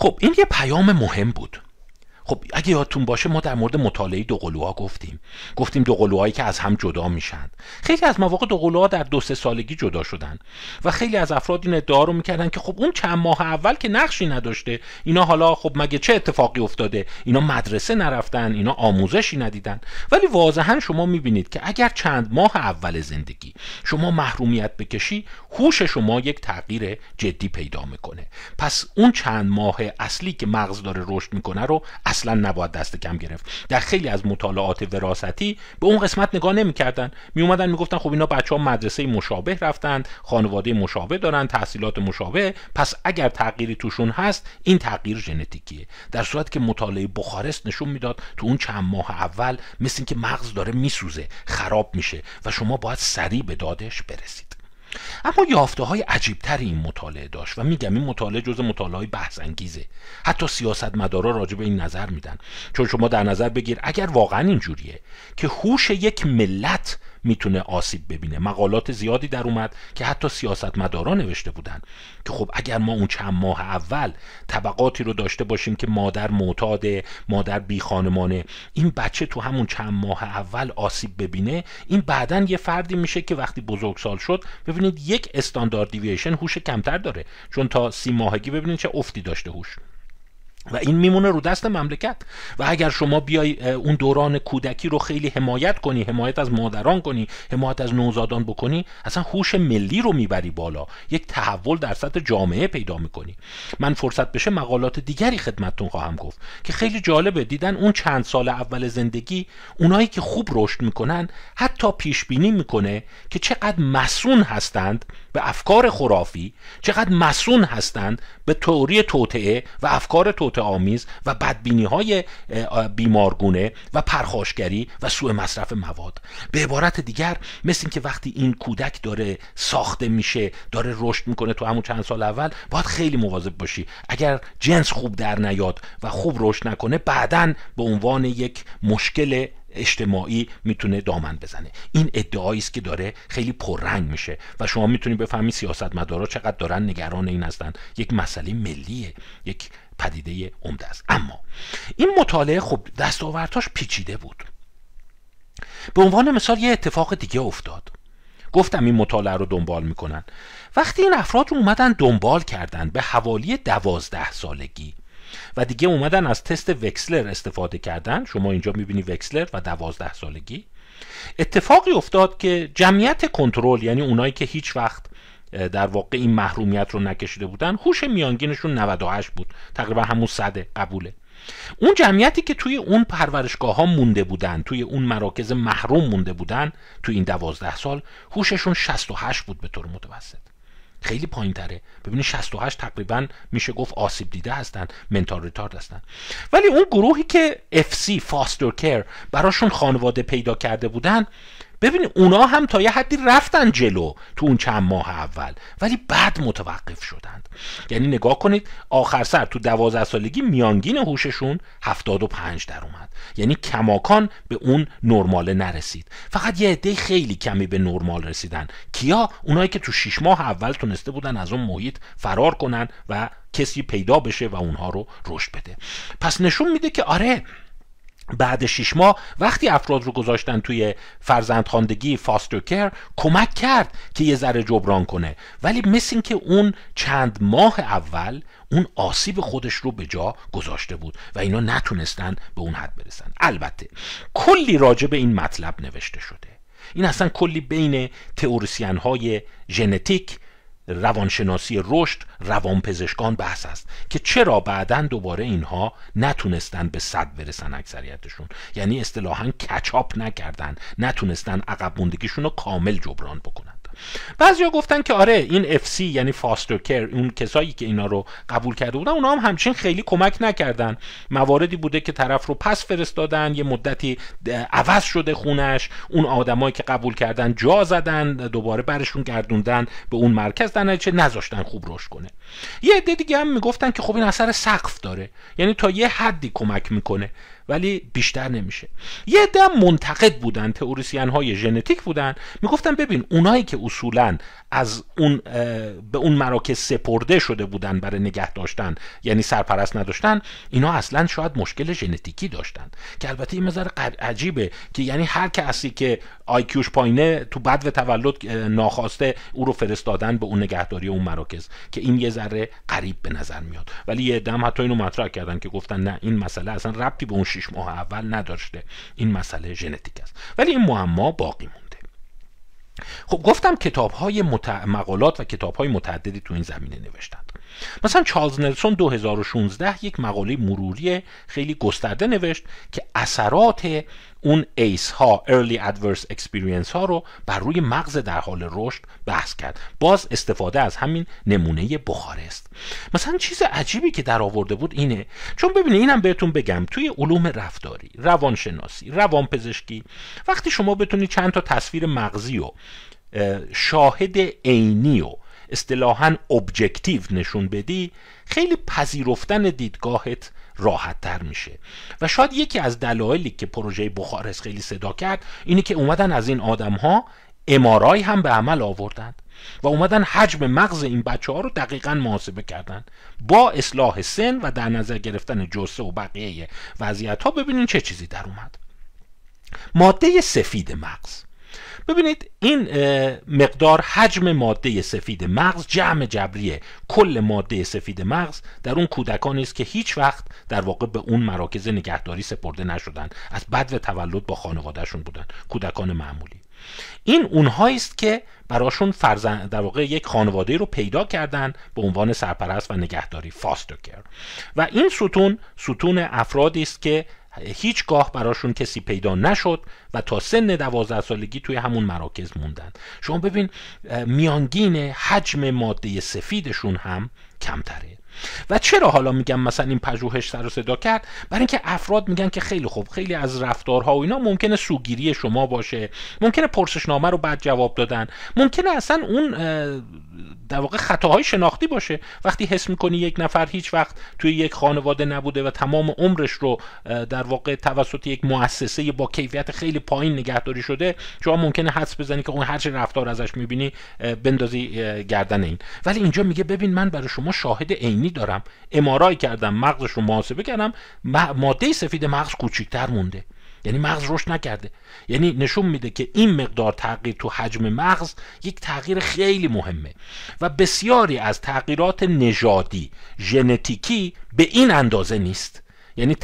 خب این یه پیام مهم بود خب اگه یادتون باشه ما در مورد مطالعه دوقلوها گفتیم گفتیم دوقلوهایی که از هم جدا میشن خیلی از مواقع دوقلوها در دو سه سالگی جدا شدن و خیلی از افراد این ادعا رو میکردن که خب اون چند ماه اول که نقشی نداشته اینا حالا خب مگه چه اتفاقی افتاده اینا مدرسه نرفتن اینا آموزشی ندیدن ولی واضحا شما میبینید که اگر چند ماه اول زندگی شما محرومیت بکشی هوش شما یک تغییر جدی پیدا میکنه پس اون چند ماه اصلی که مغز داره رشد میکنه رو اصلا نباید دست کم گرفت در خیلی از مطالعات وراستی به اون قسمت نگاه نمیکردن میومدن میگفتن خب اینا بچه ها مدرسه مشابه رفتند خانواده مشابه دارن تحصیلات مشابه پس اگر تغییری توشون هست این تغییر ژنتیکیه در صورت که مطالعه بخارست نشون میداد تو اون چند ماه اول مثل اینکه مغز داره میسوزه خراب میشه و شما باید سریع به دادش برسید اما یافته های عجیب این مطالعه داشت و میگم این مطالعه جز مطالعه های بحث انگیزه حتی سیاست مدارا راجع به این نظر میدن چون شما در نظر بگیر اگر واقعا اینجوریه که هوش یک ملت میتونه آسیب ببینه مقالات زیادی در اومد که حتی سیاستمدارا نوشته بودن که خب اگر ما اون چند ماه اول طبقاتی رو داشته باشیم که مادر معتاده مادر بی خانمانه این بچه تو همون چند ماه اول آسیب ببینه این بعدا یه فردی میشه که وقتی بزرگسال شد ببینید یک استاندارد دیویشن هوش کمتر داره چون تا سی ماهگی ببینید چه افتی داشته هوش و این میمونه رو دست مملکت و اگر شما بیای اون دوران کودکی رو خیلی حمایت کنی حمایت از مادران کنی حمایت از نوزادان بکنی اصلا هوش ملی رو میبری بالا یک تحول در سطح جامعه پیدا میکنی من فرصت بشه مقالات دیگری خدمتتون خواهم گفت که خیلی جالبه دیدن اون چند سال اول زندگی اونایی که خوب رشد میکنن حتی پیش بینی میکنه که چقدر مسون هستند به افکار خرافی چقدر مسون هستند به تئوری توطعه و افکار توطعه آمیز و بدبینی های بیمارگونه و پرخاشگری و سوء مصرف مواد به عبارت دیگر مثل اینکه وقتی این کودک داره ساخته میشه داره رشد میکنه تو همون چند سال اول باید خیلی مواظب باشی اگر جنس خوب در نیاد و خوب رشد نکنه بعدا به عنوان یک مشکل اجتماعی میتونه دامن بزنه این ادعایی است که داره خیلی پررنگ میشه و شما میتونید بفهمید سیاستمدارا چقدر دارن نگران این هستند یک مسئله ملیه یک پدیده عمده است اما این مطالعه خب دستاوردهاش پیچیده بود به عنوان مثال یه اتفاق دیگه افتاد گفتم این مطالعه رو دنبال میکنن وقتی این افراد رو اومدن دنبال کردن به حوالی دوازده سالگی و دیگه اومدن از تست وکسلر استفاده کردن شما اینجا میبینی وکسلر و دوازده سالگی اتفاقی افتاد که جمعیت کنترل یعنی اونایی که هیچ وقت در واقع این محرومیت رو نکشیده بودن هوش میانگینشون 98 بود تقریبا همون صده قبوله اون جمعیتی که توی اون پرورشگاه ها مونده بودن توی اون مراکز محروم مونده بودن توی این دوازده سال هوششون 68 بود به طور متوسط خیلی پایین تره ببینید 68 تقریبا میشه گفت آسیب دیده هستن منتال ریتارد هستن ولی اون گروهی که FC فاستر کر براشون خانواده پیدا کرده بودن ببینید اونا هم تا یه حدی رفتن جلو تو اون چند ماه اول ولی بعد متوقف شدند یعنی نگاه کنید آخر سر تو دوازده سالگی میانگین هوششون 75 در اومد یعنی کماکان به اون نرماله نرسید فقط یه عده خیلی کمی به نرمال رسیدن کیا اونایی که تو 6 ماه اول تونسته بودن از اون محیط فرار کنن و کسی پیدا بشه و اونها رو رشد بده پس نشون میده که آره بعد شیش ماه وقتی افراد رو گذاشتن توی فرزندخواندگی فاستر کر کمک کرد که یه ذره جبران کنه ولی مثل که اون چند ماه اول اون آسیب خودش رو به جا گذاشته بود و اینا نتونستن به اون حد برسن البته کلی راجع به این مطلب نوشته شده این اصلا کلی بین تئوریسین های ژنتیک روانشناسی رشد روانپزشکان بحث است که چرا بعدا دوباره اینها نتونستن به صد برسن اکثریتشون یعنی اصطلاحا کچاپ نکردن نتونستن عقب موندگیشون رو کامل جبران بکنن بعضیا گفتن که آره این FC یعنی فاستر کر اون کسایی که اینا رو قبول کرده بودن اونا هم همچین خیلی کمک نکردن مواردی بوده که طرف رو پس فرستادن یه مدتی عوض شده خونش اون آدمایی که قبول کردن جا زدن دوباره برشون گردوندن به اون مرکز در نذاشتن خوب رشد کنه یه عده دیگه هم میگفتن که خب این اثر سقف داره یعنی تا یه حدی کمک میکنه ولی بیشتر نمیشه یه عده منتقد بودن تئوریسین های ژنتیک بودن میگفتن ببین اونایی که اصولا از اون به اون مراکز سپرده شده بودن برای نگه داشتن یعنی سرپرست نداشتن اینا اصلا شاید مشکل ژنتیکی داشتن که البته این مزار عجیبه که یعنی هر کسی که آیکیوش پایینه تو بد و تولد ناخواسته او رو فرستادن به اون نگهداری اون مراکز که این یه ذره غریب به نظر میاد ولی یه دم حتی اینو مطرح کردن که گفتن نه این مسئله اصلا ربطی به اون شش ماه اول نداشته این مسئله ژنتیک است ولی این معما باقی خب گفتم کتاب های مقالات و کتاب های متعددی تو این زمینه نوشتند مثلا چارلز نلسون 2016 یک مقاله مروری خیلی گسترده نوشت که اثرات اون ایس ها Early Adverse Experience ها رو بر روی مغز در حال رشد بحث کرد باز استفاده از همین نمونه است مثلا چیز عجیبی که در آورده بود اینه چون ببینید اینم بهتون بگم توی علوم رفتاری روانشناسی روانپزشکی وقتی شما بتونید چند تا تصویر مغزی و شاهد عینی و اصطلاحا ابجکتیو نشون بدی خیلی پذیرفتن دیدگاهت راحت تر میشه و شاید یکی از دلایلی که پروژه بخارس خیلی صدا کرد اینه که اومدن از این آدم ها امارای هم به عمل آوردند و اومدن حجم مغز این بچه ها رو دقیقا محاسبه کردن با اصلاح سن و در نظر گرفتن جسه و بقیه وضعیت ها ببینین چه چیزی در اومد ماده سفید مغز ببینید این مقدار حجم ماده سفید مغز جمع جبری کل ماده سفید مغز در اون کودکانی است که هیچ وقت در واقع به اون مراکز نگهداری سپرده نشدن از بد تولد با خانوادهشون بودن کودکان معمولی این اونهایی است که براشون فرزند در واقع یک خانواده رو پیدا کردن به عنوان سرپرست و نگهداری کرد. و این ستون ستون افرادی است که هیچگاه براشون کسی پیدا نشد و تا سن دوازده سالگی توی همون مراکز موندن شما ببین میانگین حجم ماده سفیدشون هم کمتره و چرا حالا میگم مثلا این پژوهش سر و صدا کرد برای اینکه افراد میگن که خیلی خوب خیلی از رفتارها و اینا ممکنه سوگیری شما باشه ممکنه پرسشنامه رو بعد جواب دادن ممکنه اصلا اون در واقع خطاهای شناختی باشه وقتی حس میکنی یک نفر هیچ وقت توی یک خانواده نبوده و تمام عمرش رو در واقع توسط یک مؤسسه با کیفیت خیلی پایین نگهداری شده شما ممکنه حدس بزنی که اون هر چه رفتار ازش میبینی بندازی گردن این ولی اینجا میگه ببین من برای شما شاهد عینی دارم امارای کردم مغزش رو محاسبه کردم ماده سفید مغز کوچیکتر مونده یعنی مغز رشد نکرده یعنی نشون میده که این مقدار تغییر تو حجم مغز یک تغییر خیلی مهمه و بسیاری از تغییرات نژادی ژنتیکی به این اندازه نیست یعنی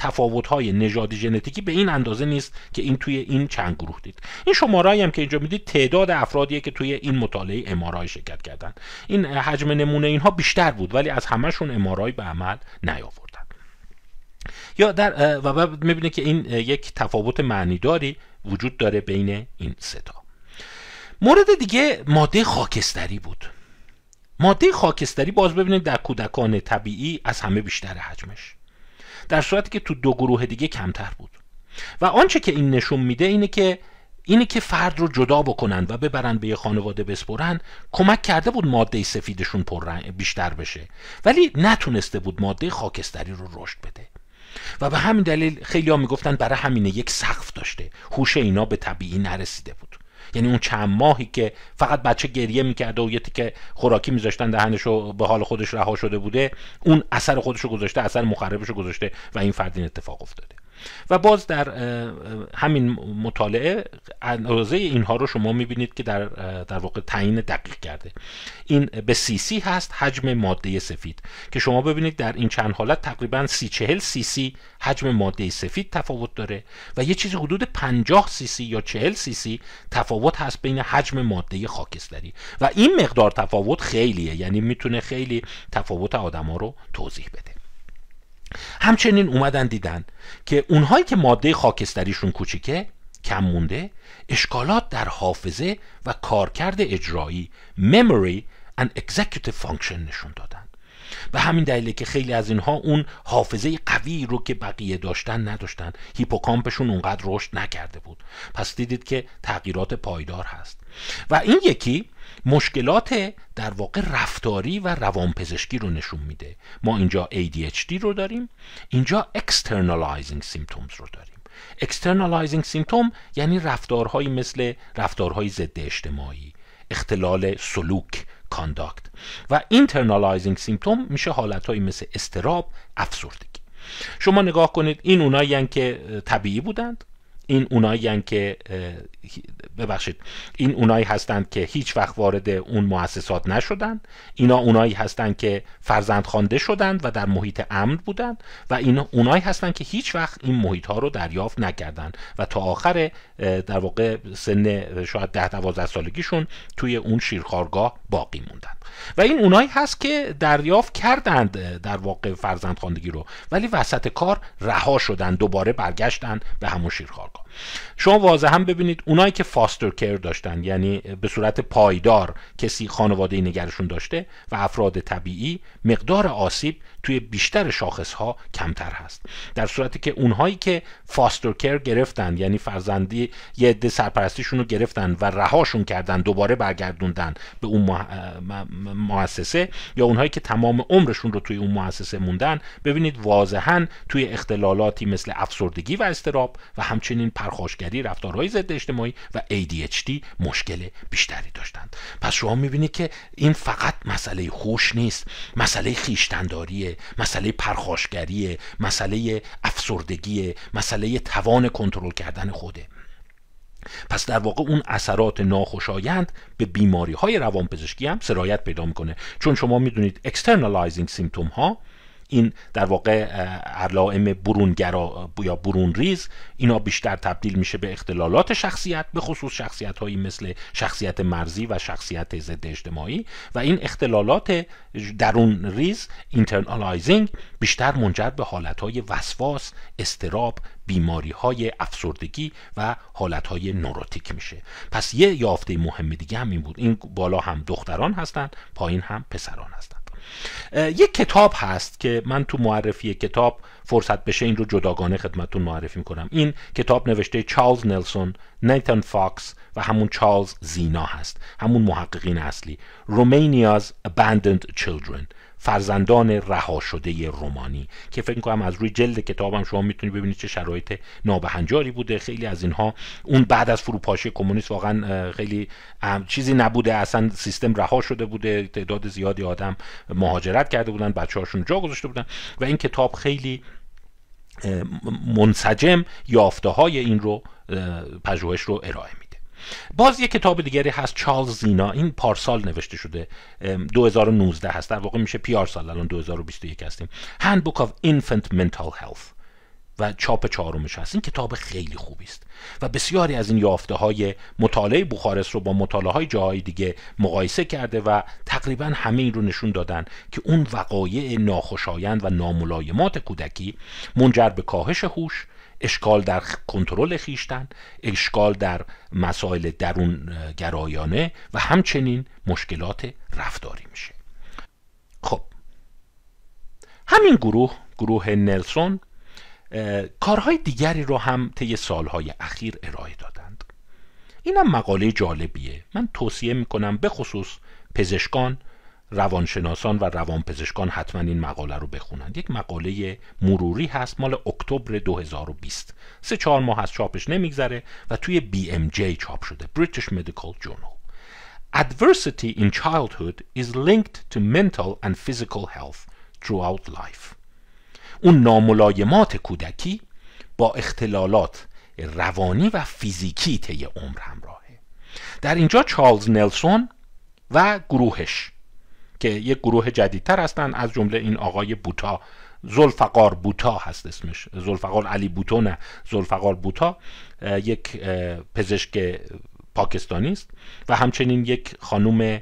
های نژادی ژنتیکی به این اندازه نیست که این توی این چند گروه دید این شماره هم که اینجا میدید تعداد افرادیه که توی این مطالعه امارای شرکت کردن این حجم نمونه اینها بیشتر بود ولی از همهشون امارای به عمل نیاوردن یا در و میبینه که این یک تفاوت معنیداری وجود داره بین این ستا مورد دیگه ماده خاکستری بود ماده خاکستری باز ببینید در کودکان طبیعی از همه بیشتر حجمش در صورتی که تو دو گروه دیگه کمتر بود و آنچه که این نشون میده اینه که اینه که فرد رو جدا بکنن و ببرن به یه خانواده بسپرن کمک کرده بود ماده سفیدشون پر بیشتر بشه ولی نتونسته بود ماده خاکستری رو رشد بده و به همین دلیل خیلی ها میگفتن برای همینه یک سقف داشته هوش اینا به طبیعی نرسیده بود یعنی اون چند ماهی که فقط بچه گریه میکرده و یه تیکه خوراکی میذاشتن دهنشو به حال خودش رها شده بوده اون اثر خودشو گذاشته اثر مخربشو گذاشته و این فرد این اتفاق افتاده و باز در همین مطالعه اندازه اینها رو شما میبینید که در, در واقع تعیین دقیق کرده این به سی سی هست حجم ماده سفید که شما ببینید در این چند حالت تقریبا سی چهل سی سی حجم ماده سفید تفاوت داره و یه چیزی حدود 50 سی سی یا 40 سی سی تفاوت هست بین حجم ماده خاکستری و این مقدار تفاوت خیلیه یعنی میتونه خیلی تفاوت آدما رو توضیح بده همچنین اومدن دیدن که اونهایی که ماده خاکستریشون کوچیکه کم مونده اشکالات در حافظه و کارکرد اجرایی memory and executive function نشون دادن به همین دلیله که خیلی از اینها اون حافظه قوی رو که بقیه داشتن نداشتن هیپوکامپشون اونقدر رشد نکرده بود پس دیدید که تغییرات پایدار هست و این یکی مشکلات در واقع رفتاری و روانپزشکی رو نشون میده ما اینجا ADHD رو داریم اینجا externalizing symptoms رو داریم externalizing symptom یعنی رفتارهایی مثل رفتارهای ضد اجتماعی اختلال سلوک کانداکت و internalizing symptom میشه حالتهایی مثل استراب افسردگی شما نگاه کنید این اونایی که طبیعی بودند این اونایی که ببخشید این اونایی هستند که هیچ وقت وارد اون مؤسسات نشدند اینا اونایی هستند که فرزند خوانده شدند و در محیط امن بودند و این اونایی هستند که هیچ وقت این محیط ها رو دریافت نکردند و تا آخر در واقع سن شاید ده دوازده سالگیشون توی اون شیرخارگاه باقی موندند و این اونایی هست که دریافت کردند در واقع فرزند خواندگی رو ولی وسط کار رها شدند دوباره برگشتند به همون شیرخوارگاه شما شما هم ببینید اونایی که فاستر کر داشتن یعنی به صورت پایدار کسی خانواده نگرشون داشته و افراد طبیعی مقدار آسیب توی بیشتر شاخص ها کمتر هست در صورتی که اونهایی که فاستر کر گرفتن یعنی فرزندی یه عده سرپرستیشون رو گرفتن و رهاشون کردن دوباره برگردوندن به اون موسسه یا اونهایی که تمام عمرشون رو توی اون موسسه موندن ببینید واضحا توی اختلالاتی مثل افسردگی و استراب و همچنین همچنین پرخاشگری رفتارهای ضد اجتماعی و ADHD مشکل بیشتری داشتند پس شما میبینید که این فقط مسئله خوش نیست مسئله خیشتنداریه مسئله پرخاشگریه مسئله افسردگیه مسئله توان کنترل کردن خوده پس در واقع اون اثرات ناخوشایند به بیماری های روانپزشکی هم سرایت پیدا میکنه چون شما میدونید externalizing سیمتوم ها این در واقع علائم برونگرا یا برون ریز اینا بیشتر تبدیل میشه به اختلالات شخصیت به خصوص شخصیت هایی مثل شخصیت مرزی و شخصیت ضد اجتماعی و این اختلالات درون ریز اینترنالایزینگ بیشتر منجر به حالت های وسواس استراب بیماری های افسردگی و حالت های نوروتیک میشه پس یه یافته مهم دیگه هم این بود این بالا هم دختران هستند پایین هم پسران هستند یک کتاب هست که من تو معرفی کتاب فرصت بشه این رو جداگانه خدمتون معرفی میکنم این کتاب نوشته چارلز نلسون نیتن فاکس و همون چارلز زینا هست همون محققین اصلی رومینیاز Abandoned Children فرزندان رها شده رومانی که فکر کنم از روی جلد کتابم شما میتونید ببینید چه شرایط نابهنجاری بوده خیلی از اینها اون بعد از فروپاشی کمونیست واقعا خیلی چیزی نبوده اصلا سیستم رها شده بوده تعداد زیادی آدم مهاجرت کرده بودن بچه هاشون جا گذاشته بودن و این کتاب خیلی منسجم یافته های این رو پژوهش رو ارائه می باز یه کتاب دیگری هست چارلز زینا این پارسال نوشته شده 2019 هست در واقع میشه پیار سال الان 2021 هستیم Handbook of Infant Mental Health و چاپ چهارمش هست این کتاب خیلی خوبی است و بسیاری از این یافته های مطالعه بخارس رو با مطالعه های جاهای دیگه مقایسه کرده و تقریبا همه این رو نشون دادن که اون وقایع ناخوشایند و ناملایمات کودکی منجر به کاهش هوش اشکال در کنترل خیشتن اشکال در مسائل درون گرایانه و همچنین مشکلات رفتاری میشه خب همین گروه گروه نلسون کارهای دیگری رو هم طی سالهای اخیر ارائه دادند اینم مقاله جالبیه من توصیه میکنم به خصوص پزشکان روانشناسان و روانپزشکان حتما این مقاله رو بخونند یک مقاله مروری هست مال اکتبر 2020 سه چهار ماه از چاپش نمیگذره و توی جی چاپ شده British Medical Journal Adversity in childhood is linked to mental and physical health throughout life اون ناملایمات کودکی با اختلالات روانی و فیزیکی طی عمر همراهه در اینجا چارلز نلسون و گروهش که یک گروه جدیدتر هستند از جمله این آقای بوتا زلفقار بوتا هست اسمش زلفقار علی بوتو نه زلفقار بوتا یک پزشک پاکستانی است و همچنین یک خانم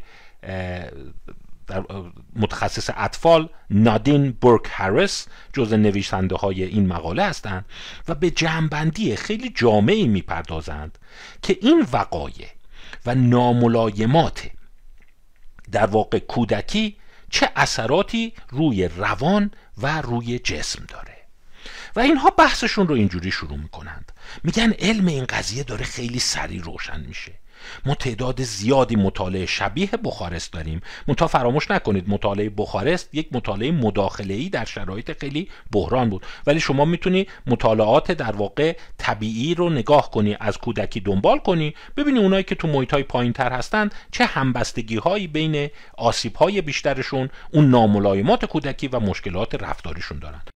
متخصص اطفال نادین برک هرس جز نویسنده های این مقاله هستند و به جمعبندی خیلی جامعی میپردازند که این وقایع و ناملایمات در واقع کودکی چه اثراتی روی روان و روی جسم داره و اینها بحثشون رو اینجوری شروع میکنند میگن علم این قضیه داره خیلی سریع روشن میشه ما تعداد زیادی مطالعه شبیه بخارست داریم منتها فراموش نکنید مطالعه بخارست یک مطالعه مداخله ای در شرایط خیلی بحران بود ولی شما میتونی مطالعات در واقع طبیعی رو نگاه کنی از کودکی دنبال کنی ببینی اونایی که تو محیط های پایین تر هستن چه همبستگی هایی بین آسیب های بیشترشون اون ناملایمات کودکی و مشکلات رفتاریشون دارند